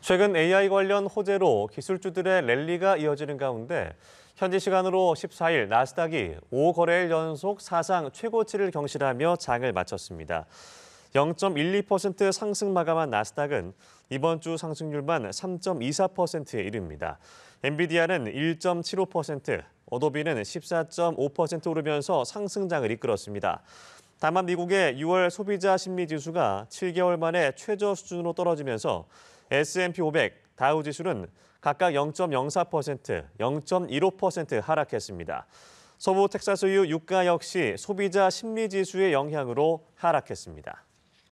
최근 AI 관련 호재로 기술주들의 랠리가 이어지는 가운데 현지 시간으로 14일 나스닥이 5거래일 연속 사상 최고치를 경신하며 장을 마쳤습니다. 0.12% 상승 마감한 나스닥은 이번 주 상승률만 3.24%에 이릅니다. 엔비디아는 1.75%, 어도비는 14.5% 오르면서 상승장을 이끌었습니다. 다만 미국의 6월 소비자 심리 지수가 7개월 만에 최저 수준으로 떨어지면서 S&P 500, 다우 지수는 각각 0.04%, 0.15% 하락했습니다. 서부 텍사스유 유가 역시 소비자 심리 지수의 영향으로 하락했습니다.